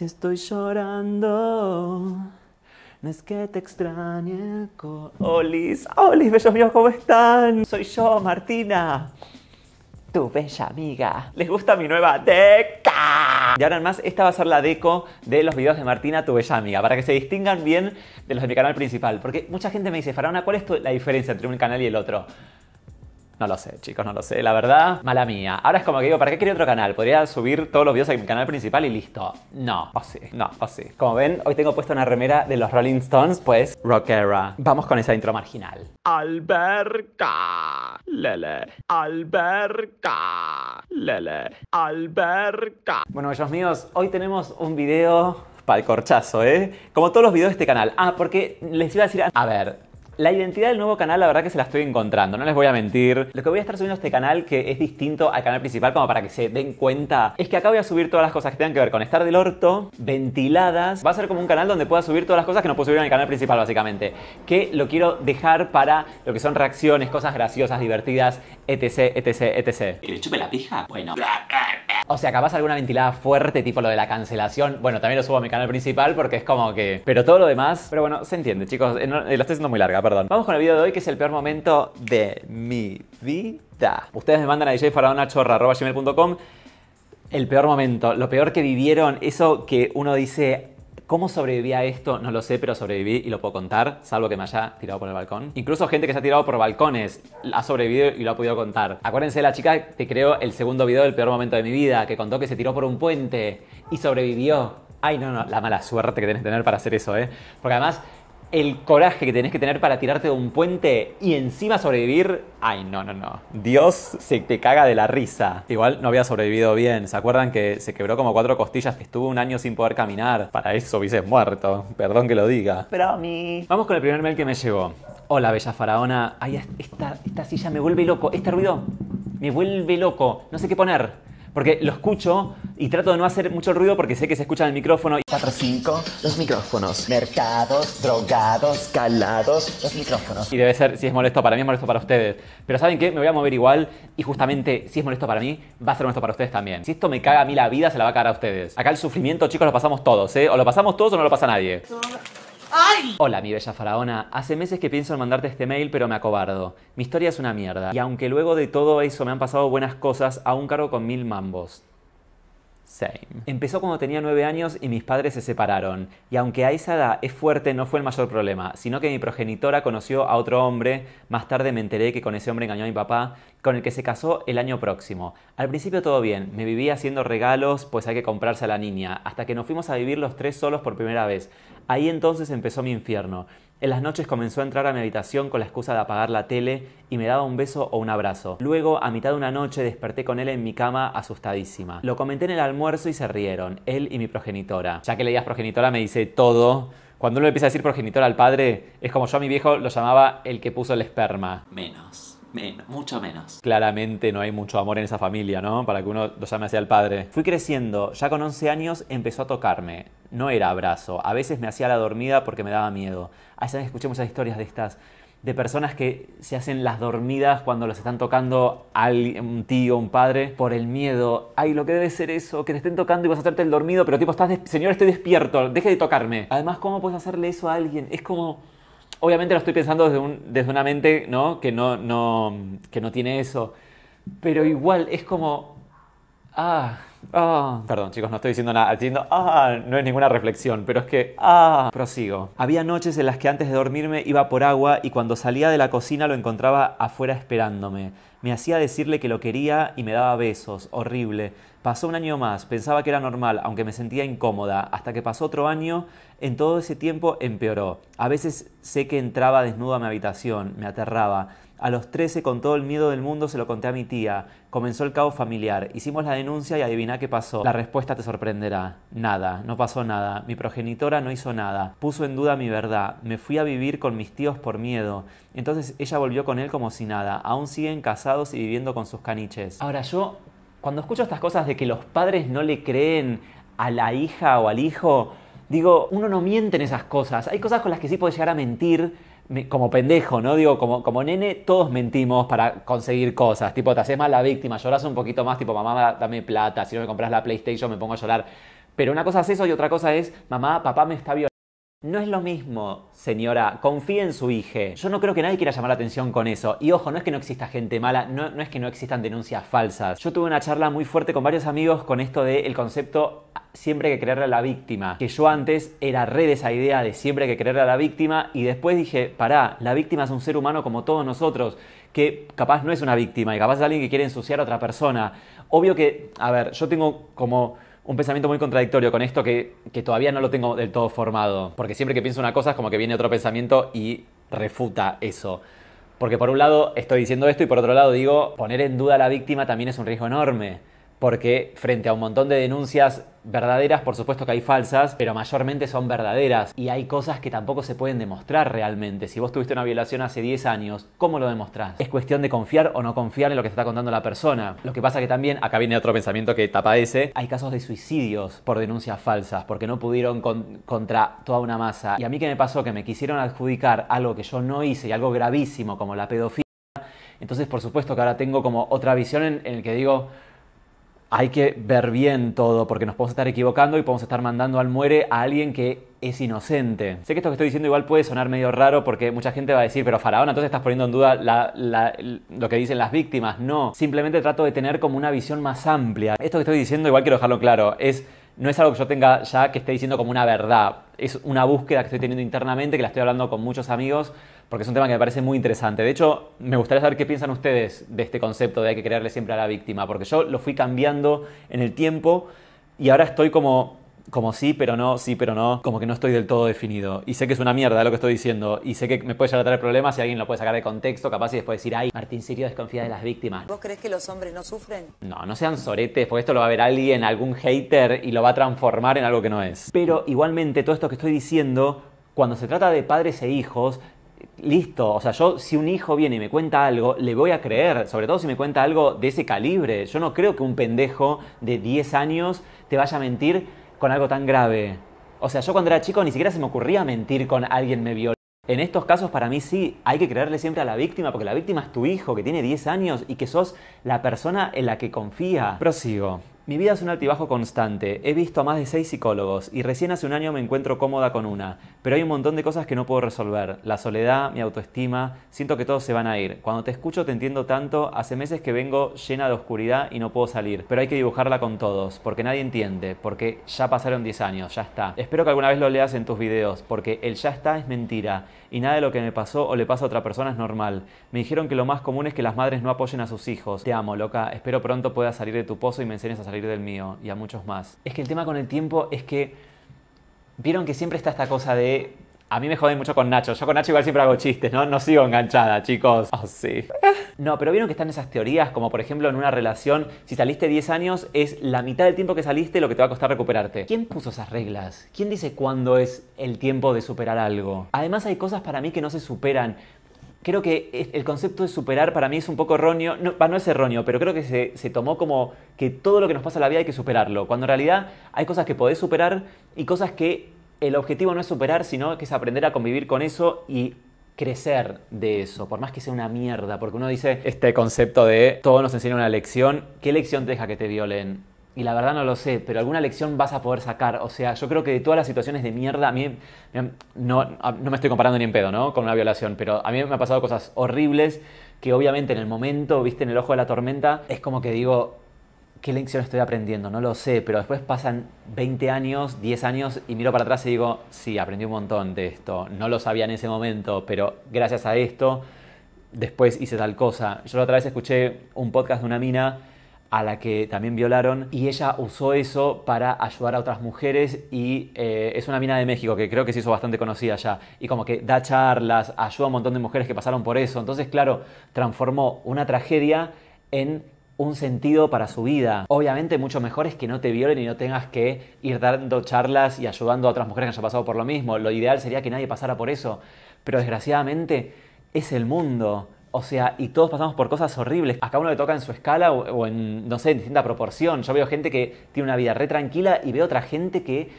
Si estoy llorando, no es que te extrañe. Olis, oh, olis, oh, bellos míos, ¿cómo están? Soy yo, Martina, tu bella amiga. ¿Les gusta mi nueva deca? Y ahora en más, esta va a ser la deco de los videos de Martina, tu bella amiga, para que se distingan bien de los de mi canal principal. Porque mucha gente me dice, Farana, ¿cuál es la diferencia entre un canal y el otro? No lo sé, chicos, no lo sé. La verdad, mala mía. Ahora es como que digo, ¿para qué quería otro canal? Podría subir todos los videos a mi canal principal y listo. No, o sí, no, o sí. Como ven, hoy tengo puesta una remera de los Rolling Stones, pues rockera. Vamos con esa intro marginal. Alberca. Lele. Alberca. Lele. Alberca. Bueno, bellos míos, hoy tenemos un video para el corchazo, ¿eh? Como todos los videos de este canal. Ah, porque les iba a decir... A ver, la identidad del nuevo canal, la verdad que se la estoy encontrando, no les voy a mentir. Lo que voy a estar subiendo a este canal, que es distinto al canal principal, como para que se den cuenta, es que acá voy a subir todas las cosas que tengan que ver con estar del orto, ventiladas. Va a ser como un canal donde pueda subir todas las cosas que no puedo subir en el canal principal, básicamente. Que lo quiero dejar para lo que son reacciones, cosas graciosas, divertidas, etc, etc, etc. ¿Que le la pija? Bueno. O sea, capaz alguna ventilada fuerte, tipo lo de la cancelación. Bueno, también lo subo a mi canal principal porque es como que... Pero todo lo demás... Pero bueno, se entiende, chicos. Eh, eh, lo estoy haciendo muy larga, perdón. Vamos con el video de hoy, que es el peor momento de mi vida. Ustedes me mandan a gmail.com. el peor momento, lo peor que vivieron, eso que uno dice, ¿Cómo sobreviví a esto? No lo sé, pero sobreviví y lo puedo contar, salvo que me haya tirado por el balcón. Incluso gente que se ha tirado por balcones ha sobrevivido y lo ha podido contar. Acuérdense de la chica que creó el segundo video del peor momento de mi vida, que contó que se tiró por un puente y sobrevivió. Ay, no, no, la mala suerte que tienes que tener para hacer eso, ¿eh? Porque además el coraje que tenés que tener para tirarte de un puente y encima sobrevivir, ay, no, no, no. Dios se te caga de la risa. Igual no había sobrevivido bien. ¿Se acuerdan que se quebró como cuatro costillas? que Estuvo un año sin poder caminar. Para eso hubiese muerto. Perdón que lo diga. Pero a mí. Vamos con el primer mail que me llegó. Hola, bella faraona. Ay, esta, esta silla me vuelve loco. Este ruido me vuelve loco. No sé qué poner. Porque lo escucho y trato de no hacer mucho ruido porque sé que se escucha en el micrófono. 4, 5, los micrófonos. Mercados, drogados, calados, los micrófonos. Y debe ser, si es molesto para mí, es molesto para ustedes. Pero ¿saben qué? Me voy a mover igual y justamente si es molesto para mí, va a ser molesto para ustedes también. Si esto me caga a mí la vida, se la va a cagar a ustedes. Acá el sufrimiento, chicos, lo pasamos todos, ¿eh? O lo pasamos todos o no lo pasa nadie. Hola, mi bella faraona. Hace meses que pienso en mandarte este mail, pero me acobardo. Mi historia es una mierda. Y aunque luego de todo eso me han pasado buenas cosas, aún cargo con mil mambos. Same. Empezó cuando tenía nueve años y mis padres se separaron. Y aunque a esa es fuerte, no fue el mayor problema, sino que mi progenitora conoció a otro hombre. Más tarde me enteré que con ese hombre engañó a mi papá con el que se casó el año próximo. Al principio todo bien, me vivía haciendo regalos, pues hay que comprarse a la niña, hasta que nos fuimos a vivir los tres solos por primera vez. Ahí entonces empezó mi infierno. En las noches comenzó a entrar a mi habitación con la excusa de apagar la tele y me daba un beso o un abrazo. Luego, a mitad de una noche, desperté con él en mi cama asustadísima. Lo comenté en el almuerzo y se rieron, él y mi progenitora. Ya que leías progenitora me dice todo. Cuando uno le empieza a decir progenitora al padre, es como yo a mi viejo lo llamaba el que puso el esperma. Menos. Menos, mucho menos. Claramente no hay mucho amor en esa familia, ¿no? Para que uno lo llame así el padre. Fui creciendo, ya con 11 años empezó a tocarme. No era abrazo, a veces me hacía la dormida porque me daba miedo. Allá escuché muchas historias de estas, de personas que se hacen las dormidas cuando las están tocando a un tío, un padre, por el miedo. Ay, lo que debe ser eso, que le estén tocando y vas a hacerte el dormido, pero tipo, estás, señor, estoy despierto, deje de tocarme. Además, ¿cómo puedes hacerle eso a alguien? Es como obviamente lo estoy pensando desde, una mente Que, no, tiene eso. Pero igual es como... Ah, ah, perdón chicos, no estoy diciendo nada, diciendo, ah, no es ninguna reflexión, pero es que, ah, prosigo. Había noches en las que antes de dormirme iba por agua y cuando salía de la cocina lo encontraba afuera esperándome. Me hacía decirle que lo quería y me daba besos, horrible. Pasó un año más, pensaba que era normal, aunque me sentía incómoda, hasta que pasó otro año, en todo ese tiempo empeoró. A veces sé que entraba desnudo a mi habitación, me aterraba. A los 13, con todo el miedo del mundo, se lo conté a mi tía. Comenzó el caos familiar. Hicimos la denuncia y adivina qué pasó. La respuesta te sorprenderá. Nada, no pasó nada. Mi progenitora no hizo nada. Puso en duda mi verdad. Me fui a vivir con mis tíos por miedo. Entonces ella volvió con él como si nada. Aún siguen casados y viviendo con sus caniches. Ahora yo cuando escucho estas cosas de que los padres no le creen a la hija o al hijo, digo, uno no miente en esas cosas. Hay cosas con las que sí puede llegar a mentir, como pendejo, ¿no? Digo, como, como nene, todos mentimos para conseguir cosas. Tipo, te haces más la víctima, lloras un poquito más, tipo, mamá, dame plata, si no me compras la PlayStation me pongo a llorar. Pero una cosa es eso y otra cosa es, mamá, papá me está violando. No es lo mismo, señora, confíe en su hija. Yo no creo que nadie quiera llamar la atención con eso. Y ojo, no es que no exista gente mala, no, es que no existan denuncias falsas. Yo tuve una charla muy fuerte con varios amigos con esto del concepto siempre hay que creerle a la víctima. Que yo antes era re de esa idea de siempre hay que creerle a la víctima y después dije, pará, la víctima es un ser humano como todos nosotros, que capaz no es una víctima y capaz es alguien que quiere ensuciar a otra persona. Obvio que, a ver, yo tengo como un pensamiento muy contradictorio con esto que, todavía no lo tengo del todo formado. Porque siempre que pienso una cosa es como que viene otro pensamiento y refuta eso. Porque por un lado estoy diciendo esto y por otro lado digo, poner en duda a la víctima también es un riesgo enorme porque frente a un montón de denuncias verdaderas, por supuesto que hay falsas, pero mayormente son verdaderas y hay cosas que tampoco se pueden demostrar realmente. Si vos tuviste una violación hace 10 años, ¿cómo lo demostrás? Es cuestión de confiar o no confiar en lo que te está contando la persona. Lo que pasa que también, acá viene otro pensamiento que tapa ese, hay casos de suicidios por denuncias falsas, porque no pudieron contra toda una masa. Y a mí que me pasó que me quisieron adjudicar algo que yo no hice y algo gravísimo como la pedofilia, entonces por supuesto que ahora tengo como otra visión en, en el que digo, hay que ver bien todo porque nos podemos estar equivocando y podemos estar mandando al muere a alguien que es inocente. Sé que esto que estoy diciendo igual puede sonar medio raro porque mucha gente va a decir, pero Faraón, entonces estás poniendo en duda lo que dicen las víctimas. No, simplemente trato de tener como una visión más amplia. Esto que estoy diciendo, igual quiero dejarlo claro, es no es algo que yo tenga ya que esté diciendo como una verdad. Es una búsqueda que estoy teniendo internamente, que la estoy hablando con muchos amigos porque es un tema que me parece muy interesante. De hecho, me gustaría saber qué piensan ustedes de este concepto de hay que creerle siempre a la víctima, porque yo lo fui cambiando en el tiempo y ahora estoy como, como sí, pero no, sí, pero no, como que no estoy del todo definido. Y sé que es una mierda lo que estoy diciendo, y sé que me puede llegar a traer problemas si alguien lo puede sacar de contexto, capaz y después decir, ay, Martín Sirio desconfía de las víctimas. ¿Vos crees que los hombres no sufren? No, no sean soretes, porque esto lo va a ver alguien, algún hater, y lo va a transformar en algo que no es. Pero igualmente, todo esto que estoy diciendo cuando se trata de padres e hijos, listo, o sea, yo si un hijo viene y me cuenta algo, le voy a creer, sobre todo si me cuenta algo de ese calibre. Yo no creo que un pendejo de 10 años te vaya a mentir con algo tan grave. O sea, yo cuando era chico ni siquiera se me ocurría mentir con alguien me violó. En estos casos para mí sí, hay que creerle siempre a la víctima, porque la víctima es tu hijo que tiene 10 años y que sos la persona en la que confía. Prosigo. Mi vida es un altibajo constante. He visto a más de seis psicólogos y recién hace un año me encuentro cómoda con una. Pero hay un montón de cosas que no puedo resolver. La soledad, mi autoestima, siento que todos se van a ir. Cuando te escucho te entiendo tanto. Hace meses que vengo llena de oscuridad y no puedo salir. Pero hay que dibujarla con todos, porque nadie entiende, porque ya pasaron 10 años, ya está. Espero que alguna vez lo leas en tus videos, porque el ya está es mentira y nada de lo que me pasó o le pasa a otra persona es normal. Me dijeron que lo más común es que las madres no apoyen a sus hijos. Te amo, loca. Espero pronto puedas salir de tu pozo y me enseñes a salir del mío y a muchos más. Es que el tema con el tiempo es que vieron que siempre está esta cosa de a mí me joden mucho con Nacho. Yo con Nacho igual siempre hago chistes, ¿no? No sigo enganchada, chicos. Oh, sí. No, pero vieron que están esas teorías, como por ejemplo en una relación, si saliste 10 años, es la mitad del tiempo que saliste lo que te va a costar recuperarte. ¿Quién puso esas reglas? ¿Quién dice cuándo es el tiempo de superar algo? Además hay cosas para mí que no se superan. Creo que el concepto de superar para mí es un poco erróneo, no, no es erróneo, pero creo que se, se tomó como que todo lo que nos pasa en la vida hay que superarlo, cuando en realidad hay cosas que podés superar y cosas que el objetivo no es superar, sino que es aprender a convivir con eso y crecer de eso, por más que sea una mierda, porque uno dice este concepto de todo nos enseña una lección, ¿qué lección te deja que te violen? Y la verdad no lo sé, pero alguna lección vas a poder sacar. O sea, yo creo que de todas las situaciones de mierda, a mí no, no me estoy comparando ni en pedo, ¿no? Con una violación, pero a mí me han pasado cosas horribles que obviamente en el momento, viste, en el ojo de la tormenta, es como que digo, qué lección estoy aprendiendo, no lo sé, pero después pasan 20 años, 10 años y miro para atrás y digo, sí, aprendí un montón de esto, no lo sabía en ese momento, pero gracias a esto después hice tal cosa. Yo la otra vez escuché un podcast de una mina a la que también violaron y ella usó eso para ayudar a otras mujeres y eh, es una mina de México que creo que se hizo bastante conocida ya y como que da charlas, ayuda a un montón de mujeres que pasaron por eso. Entonces, claro, transformó una tragedia en un sentido para su vida. Obviamente mucho mejor es que no te violen y no tengas que ir dando charlas y ayudando a otras mujeres que hayan pasado por lo mismo. Lo ideal sería que nadie pasara por eso. Pero desgraciadamente es el mundo. O sea, y todos pasamos por cosas horribles. A cada uno le toca en su escala o, en, no sé, en distinta proporción. Yo veo gente que tiene una vida re tranquila y veo otra gente que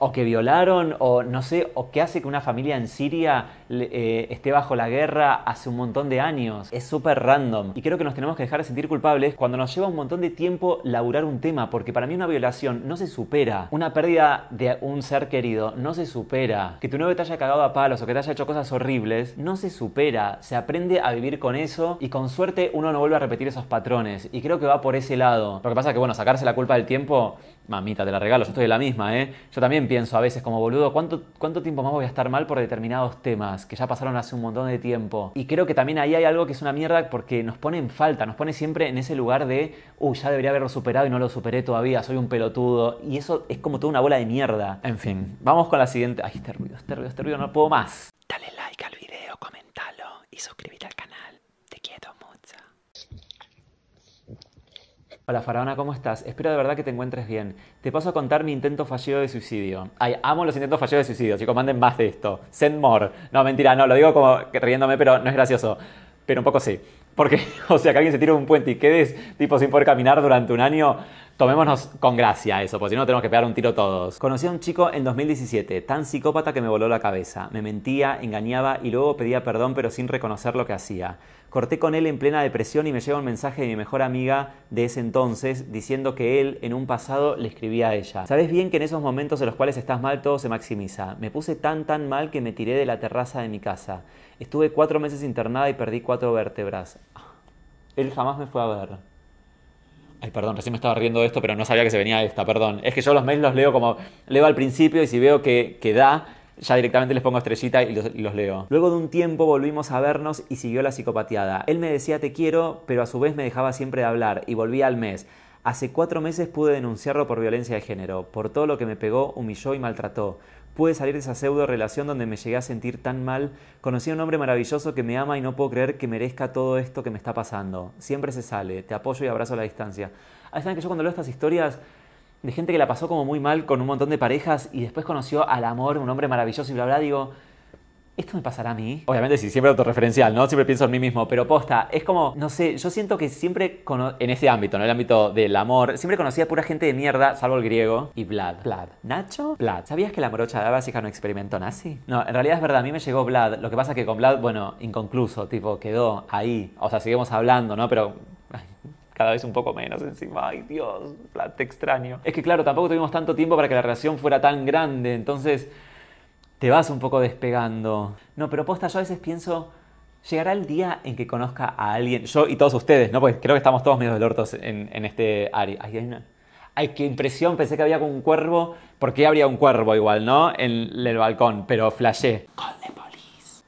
o que violaron, o no sé, o que hace que una familia en Siria eh, esté bajo la guerra hace un montón de años. Es súper random. Y creo que nos tenemos que dejar de sentir culpables cuando nos lleva un montón de tiempo laburar un tema, porque para mí una violación no se supera. Una pérdida de un ser querido no se supera. Que tu novio te haya cagado a palos o que te haya hecho cosas horribles, no se supera. Se aprende a vivir con eso y con suerte uno no vuelve a repetir esos patrones. Y creo que va por ese lado. Lo que pasa es que, bueno, sacarse la culpa del tiempo Mamita, te la regalo, yo estoy la misma, ¿eh? Yo también pienso a veces como boludo, ¿cuánto, ¿cuánto tiempo más voy a estar mal por determinados temas que ya pasaron hace un montón de tiempo? Y creo que también ahí hay algo que es una mierda porque nos pone en falta, nos pone siempre en ese lugar de, uy, uh, ya debería haberlo superado y no lo superé todavía, soy un pelotudo. Y eso es como toda una bola de mierda. En fin, vamos con la siguiente. Ay, este ruido, este ruido, este ruido, no puedo más. Dale like al video, comentalo y suscríbete al canal. Hola Faraona, ¿cómo estás? Espero de verdad que te encuentres bien. Te paso a contar mi intento fallido de suicidio. Ay, amo los intentos fallidos de suicidio, chicos, manden más de esto. Send more. No, mentira, no, lo digo como riéndome, pero no es gracioso. Pero un poco sí. Porque, o sea, que alguien se tire un puente y quedes tipo sin poder caminar durante un año, tomémonos con gracia eso, porque si no tenemos que pegar un tiro todos. Conocí a un chico en 2017, tan psicópata que me voló la cabeza. Me mentía, engañaba y luego pedía perdón pero sin reconocer lo que hacía. Corté con él en plena depresión y me llega un mensaje de mi mejor amiga de ese entonces diciendo que él en un pasado le escribía a ella. Sabes bien que en esos momentos en los cuales estás mal todo se maximiza. Me puse tan tan mal que me tiré de la terraza de mi casa. Estuve cuatro meses internada y perdí cuatro vértebras. Él jamás me fue a ver. Ay, perdón, recién me estaba riendo de esto, pero no sabía que se venía esta, perdón. Es que yo los mails los leo como leo al principio y si veo que, que da, ya directamente les pongo estrellita y los, leo. Luego de un tiempo volvimos a vernos y siguió la psicopatiada. Él me decía te quiero, pero a su vez me dejaba siempre de hablar y volví al mes. Hace cuatro meses pude denunciarlo por violencia de género, por todo lo que me pegó, humilló y maltrató. Pude salir de esa pseudo relación donde me llegué a sentir tan mal. Conocí a un hombre maravilloso que me ama y no puedo creer que merezca todo esto que me está pasando. Siempre se sale. Te apoyo y abrazo a la distancia. Ahí están que yo cuando leo estas historias de gente que la pasó como muy mal con un montón de parejas y después conoció al amor, un hombre maravilloso y bla, bla, digo, ¿esto me pasará a mí? Obviamente sí, siempre autorreferencial, ¿no? Siempre pienso en mí mismo, pero posta, es como, no sé, yo siento que siempre, en este ámbito, ¿no? El ámbito del amor, siempre conocía a pura gente de mierda, salvo el griego, y Vlad. Vlad. ¿Nacho? Vlad. ¿Sabías que la morocha de básica no experimentó nazi? No, en realidad es verdad, a mí me llegó Vlad, lo que pasa que con Vlad, bueno, inconcluso, tipo, quedó ahí, o sea, seguimos hablando, ¿no? Pero cada vez un poco menos encima. Ay, Dios, te extraño. Es que claro, tampoco tuvimos tanto tiempo para que la relación fuera tan grande, entonces te vas un poco despegando. No, pero posta, yo a veces pienso, llegará el día en que conozca a alguien, yo y todos ustedes, ¿no? Pues creo que estamos todos medio delortos en, en este área. Ay, hay una... qué impresión, pensé que había un cuervo, porque habría un cuervo igual, ¿no? En el balcón, pero flashé.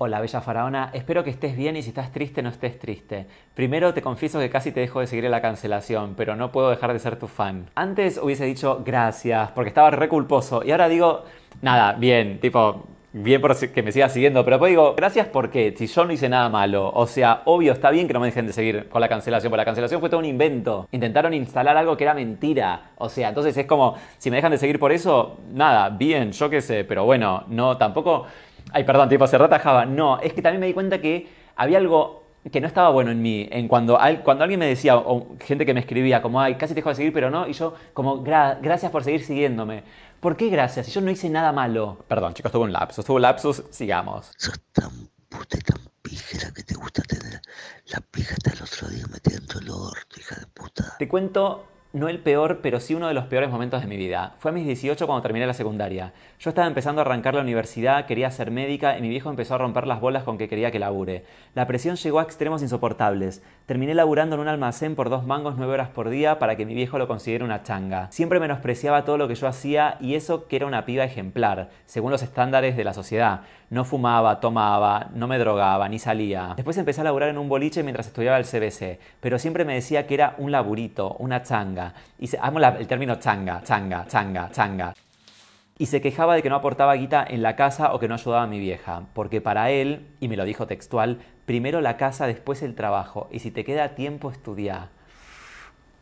Hola, Bella Faraona, espero que estés bien y si estás triste no estés triste. Primero te confieso que casi te dejo de seguir en la cancelación, pero no puedo dejar de ser tu fan. Antes hubiese dicho gracias, porque estaba reculposo y ahora digo, nada, bien, tipo, bien por que me sigas siguiendo, pero después digo, gracias porque si yo no hice nada malo, o sea, obvio, está bien que no me dejen de seguir con la cancelación, porque la cancelación fue todo un invento. Intentaron instalar algo que era mentira, o sea, entonces es como, si me dejan de seguir por eso, nada, bien, yo qué sé, pero bueno, no, tampoco ay, perdón, tipo, se retajaba. No, es que también me di cuenta que había algo que no estaba bueno en mí, en cuando, alguien me decía, o gente que me escribía, como, ay, casi te dejo de seguir, pero no, y yo, como, gracias por seguir siguiéndome. ¿Por qué gracias? Si yo no hice nada malo. Perdón, chicos, tuvo un lapsus, Tuvo un lapsus, sigamos. Sos tan puta tan píjera que te gusta tener la pija hasta el otro día metiendo el orto, hija de puta. Te cuento no el peor, pero sí uno de los peores momentos de mi vida. Fue a mis 18 cuando terminé la secundaria. Yo estaba empezando a arrancar la universidad, quería ser médica y mi viejo empezó a romper las bolas con que quería que labure. La presión llegó a extremos insoportables. Terminé laburando en un almacén por dos mangos nueve horas por día para que mi viejo lo considere una changa. Siempre menospreciaba todo lo que yo hacía y eso que era una piba ejemplar, según los estándares de la sociedad. No fumaba, tomaba, no me drogaba, ni salía. Después empecé a laburar en un boliche mientras estudiaba el CBC, pero siempre me decía que era un laburito, una changa. Y se, amo el término changa, changa, changa, changa y se quejaba de que no aportaba guita en la casa o que no ayudaba a mi vieja, porque para él, y me lo dijo textual, primero la casa, después el trabajo, y si te queda tiempo estudiar.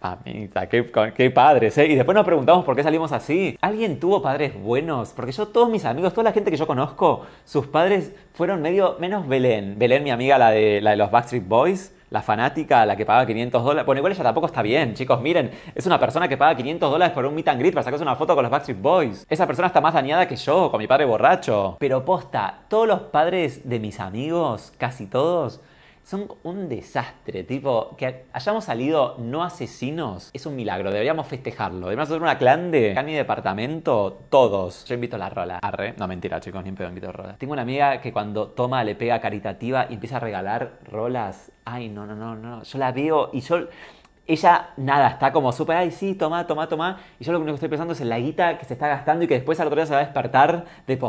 Mamita, qué, padres, ¿eh? Y después nos preguntamos por qué salimos así. ¿Alguien tuvo padres buenos? Porque yo, todos mis amigos, toda la gente que yo conozco, sus padres fueron medio menos Belén. Belén, mi amiga, la de, la de los Backstreet Boys la fanática, la que paga 500 dólares. Bueno, igual ella tampoco está bien, chicos. Miren, es una persona que paga 500 dólares por un meet and greet para sacarse una foto con los Backstreet Boys. Esa persona está más dañada que yo, con mi padre borracho. Pero posta, todos los padres de mis amigos, casi todos, son un desastre. Tipo, que hayamos salido no asesinos es un milagro. Deberíamos festejarlo. Deberíamos hacer una clan de en mi departamento, todos. Yo invito a la rola. Arre. No, mentira, chicos, ni un pedo invito a rola. Tengo una amiga que cuando toma le pega caritativa y empieza a regalar rolas. Ay, no, no, no, no. Yo la veo y yo ella, nada, está como súper, ay, sí, toma, toma, toma. Y yo lo único que estoy pensando es en la guita que se está gastando y que después al otro día se va a despertar de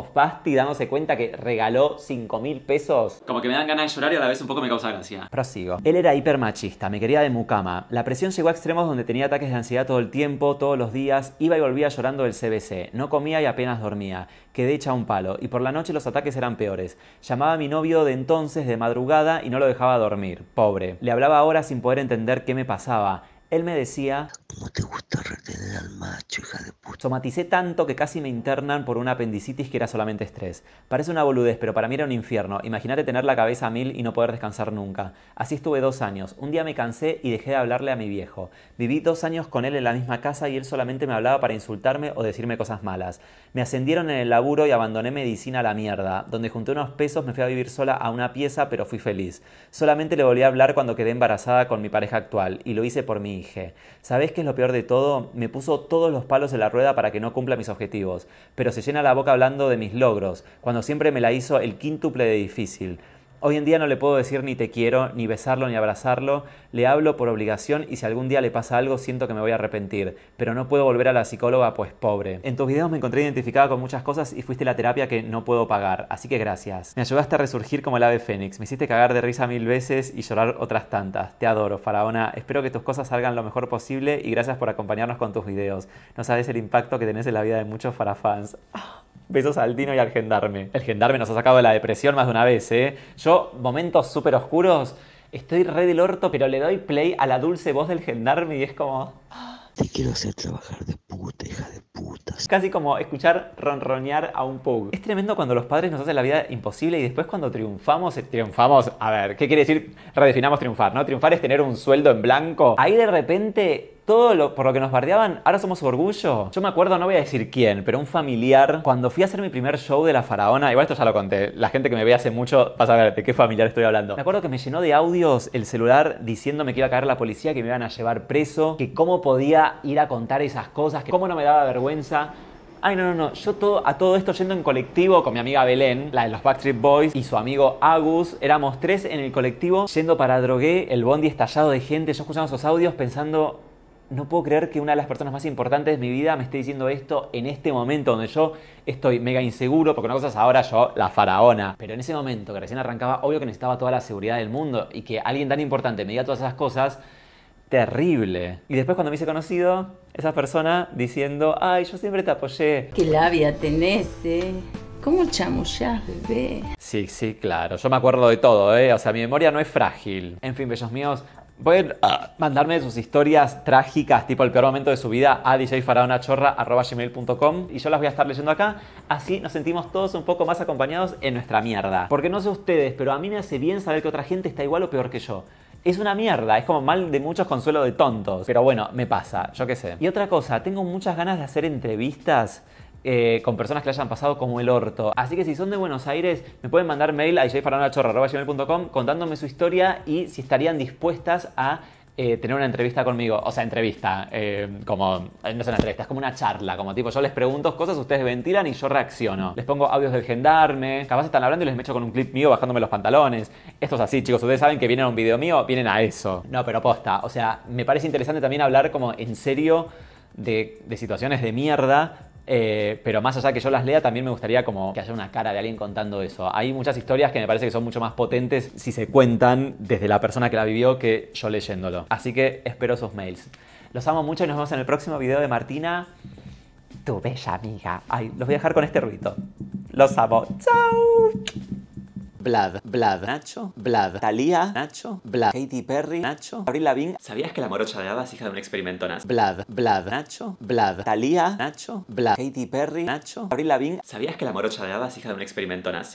y dándose cuenta que regaló 5 mil pesos. Como que me dan ganas de llorar y a la vez un poco me causa gracia. Prosigo. Él era hipermachista, me quería de mucama. La presión llegó a extremos donde tenía ataques de ansiedad todo el tiempo, todos los días. Iba y volvía llorando del CBC. No comía y apenas dormía. Quedé hecha un palo. Y por la noche los ataques eran peores. Llamaba a mi novio de entonces de madrugada y no lo dejaba dormir. Pobre. Le hablaba ahora sin poder entender qué me pasaba él me decía, ¿cómo te gusta retener al macho, hija de puta? Somaticé tanto que casi me internan por una apendicitis que era solamente estrés. Parece una boludez, pero para mí era un infierno. Imagínate tener la cabeza a mil y no poder descansar nunca. Así estuve dos años. Un día me cansé y dejé de hablarle a mi viejo. Viví dos años con él en la misma casa y él solamente me hablaba para insultarme o decirme cosas malas. Me ascendieron en el laburo y abandoné medicina a la mierda, donde junté unos pesos me fui a vivir sola a una pieza, pero fui feliz. Solamente le volví a hablar cuando quedé embarazada con mi pareja actual, y lo hice por mí dije. ¿Sabés qué es lo peor de todo? Me puso todos los palos en la rueda para que no cumpla mis objetivos, pero se llena la boca hablando de mis logros, cuando siempre me la hizo el quíntuple de difícil. Hoy en día no le puedo decir ni te quiero, ni besarlo, ni abrazarlo. Le hablo por obligación y si algún día le pasa algo siento que me voy a arrepentir. Pero no puedo volver a la psicóloga pues pobre. En tus videos me encontré identificada con muchas cosas y fuiste la terapia que no puedo pagar. Así que gracias. Me ayudaste a resurgir como el ave fénix. Me hiciste cagar de risa mil veces y llorar otras tantas. Te adoro, Faraona. Espero que tus cosas salgan lo mejor posible y gracias por acompañarnos con tus videos. No sabes el impacto que tenés en la vida de muchos Farafans. Ah. Besos al Dino y al Gendarme. El Gendarme nos ha sacado de la depresión más de una vez, ¿eh? Yo, momentos súper oscuros, estoy re del orto, pero le doy play a la dulce voz del Gendarme y es como... Te quiero hacer trabajar de puta, hija de putas. Casi como escuchar ronronear a un pug. Es tremendo cuando los padres nos hacen la vida imposible y después cuando triunfamos, eh, triunfamos, a ver, ¿qué quiere decir? Redefinamos triunfar, ¿no? Triunfar es tener un sueldo en blanco. Ahí de repente todo por lo que nos bardeaban, ahora somos su orgullo. Yo me acuerdo, no voy a decir quién, pero un familiar, cuando fui a hacer mi primer show de La Faraona, igual esto ya lo conté, la gente que me ve hace mucho pasa, a de qué familiar estoy hablando. Me acuerdo que me llenó de audios el celular diciéndome que iba a caer la policía, que me iban a llevar preso, que cómo podía ir a contar esas cosas, que cómo no me daba vergüenza. Ay, no, no, no. Yo todo, a todo esto yendo en colectivo con mi amiga Belén, la de los Backstreet Boys, y su amigo Agus. Éramos tres en el colectivo yendo para Drogué, el bondi estallado de gente. Yo escuchaba esos audios pensando, no puedo creer que una de las personas más importantes de mi vida me esté diciendo esto en este momento donde yo estoy mega inseguro, porque una cosa es ahora yo, la faraona. Pero en ese momento que recién arrancaba, obvio que necesitaba toda la seguridad del mundo y que alguien tan importante me diga todas esas cosas, terrible. Y después cuando me hice conocido, esa persona diciendo, ay, yo siempre te apoyé. Qué labia tenés, eh. ¿Cómo chamullás, bebé? Sí, sí, claro. Yo me acuerdo de todo, ¿eh? O sea, mi memoria no es frágil. En fin, bellos míos, Pueden ah, mandarme sus historias trágicas, tipo el peor momento de su vida, a djfaradonachorra.com y yo las voy a estar leyendo acá. Así nos sentimos todos un poco más acompañados en nuestra mierda. Porque no sé ustedes, pero a mí me hace bien saber que otra gente está igual o peor que yo. Es una mierda, es como mal de muchos consuelo de tontos. Pero bueno, me pasa, yo qué sé. Y otra cosa, tengo muchas ganas de hacer entrevistas eh, con personas que le hayan pasado como el orto. Así que si son de Buenos Aires, me pueden mandar mail a jfernandachorra.com contándome su historia y si estarían dispuestas a eh, tener una entrevista conmigo. O sea, entrevista, eh, como, no es una entrevista, es como una charla, como tipo, yo les pregunto cosas, ustedes ventilan y yo reacciono. Les pongo audios del gendarme, capaz están hablando y les me echo con un clip mío bajándome los pantalones. Esto es así, chicos, ustedes saben que vienen a un video mío, vienen a eso. No, pero posta, o sea, me parece interesante también hablar como en serio de situaciones de mierda eh, pero más allá que yo las lea, también me gustaría como que haya una cara de alguien contando eso. Hay muchas historias que me parece que son mucho más potentes si se cuentan desde la persona que la vivió que yo leyéndolo. Así que espero sus mails. Los amo mucho y nos vemos en el próximo video de Martina, tu bella amiga. Ay, los voy a dejar con este ruido. Los amo. ¡Chao! Blad, Blad, Nacho, Blad, Talía, Nacho, Blad, Katy Perry, Nacho, Avril Lavigne. ¿Sabías que la morocha de Ava es hija de un experimento nazi? Blad, Blad, Nacho, Blad, Talía, Nacho, Blad, Katy Perry, Nacho, Avril Lavigne. ¿Sabías que la morocha de Ava es hija de un experimento nazi?